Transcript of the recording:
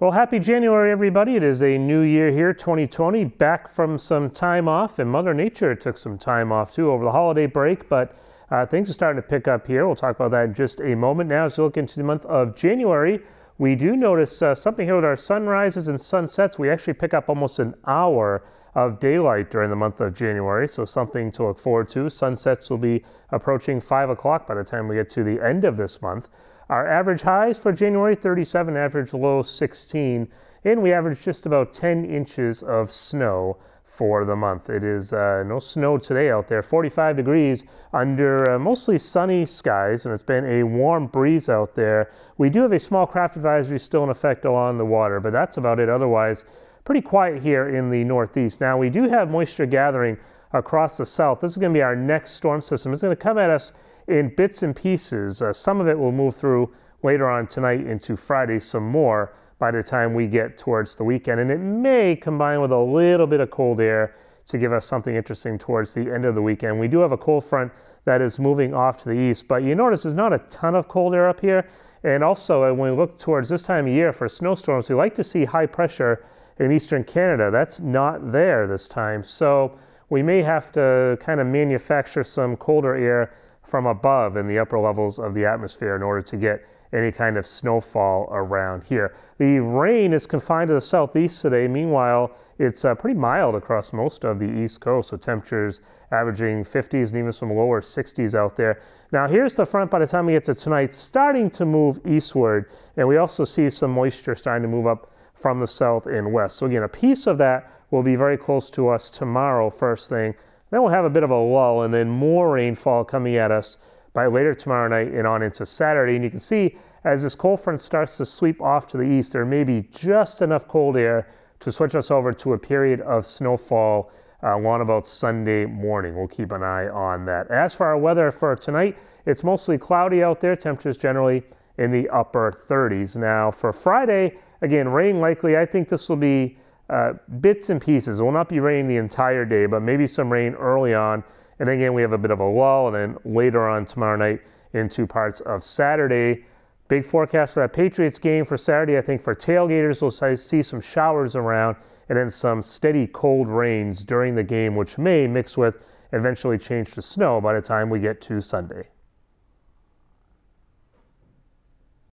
Well, happy January, everybody. It is a new year here, 2020, back from some time off, and Mother Nature took some time off too over the holiday break, but uh, things are starting to pick up here. We'll talk about that in just a moment. Now, as we look into the month of January, we do notice uh, something here with our sunrises and sunsets. We actually pick up almost an hour of daylight during the month of January, so something to look forward to. Sunsets will be approaching 5 o'clock by the time we get to the end of this month. Our average highs for January 37, average low 16, and we averaged just about 10 inches of snow for the month. It is uh, no snow today out there, 45 degrees under uh, mostly sunny skies, and it's been a warm breeze out there. We do have a small craft advisory still in effect along the water, but that's about it. Otherwise, pretty quiet here in the northeast. Now, we do have moisture gathering across the south. This is going to be our next storm system. It's going to come at us in bits and pieces. Uh, some of it will move through later on tonight into Friday, some more by the time we get towards the weekend. And it may combine with a little bit of cold air to give us something interesting towards the end of the weekend. We do have a cold front that is moving off to the east, but you notice there's not a ton of cold air up here. And also, uh, when we look towards this time of year for snowstorms, we like to see high pressure in eastern Canada. That's not there this time. So we may have to kind of manufacture some colder air from above in the upper levels of the atmosphere in order to get any kind of snowfall around here. The rain is confined to the southeast today. Meanwhile, it's uh, pretty mild across most of the east coast, so temperatures averaging 50s and even some lower 60s out there. Now here's the front by the time we get to tonight, starting to move eastward, and we also see some moisture starting to move up from the south and west. So again, a piece of that will be very close to us tomorrow, first thing. Then we'll have a bit of a lull and then more rainfall coming at us by later tomorrow night and on into Saturday. And you can see as this cold front starts to sweep off to the east, there may be just enough cold air to switch us over to a period of snowfall uh, on about Sunday morning. We'll keep an eye on that. As for our weather for tonight, it's mostly cloudy out there. Temperatures generally in the upper 30s. Now for Friday, again, rain likely. I think this will be uh, bits and pieces. It will not be raining the entire day, but maybe some rain early on. And again, we have a bit of a lull, and then later on tomorrow night into parts of Saturday. Big forecast for that Patriots game for Saturday. I think for tailgaters, we'll see some showers around and then some steady cold rains during the game, which may mix with eventually change to snow by the time we get to Sunday.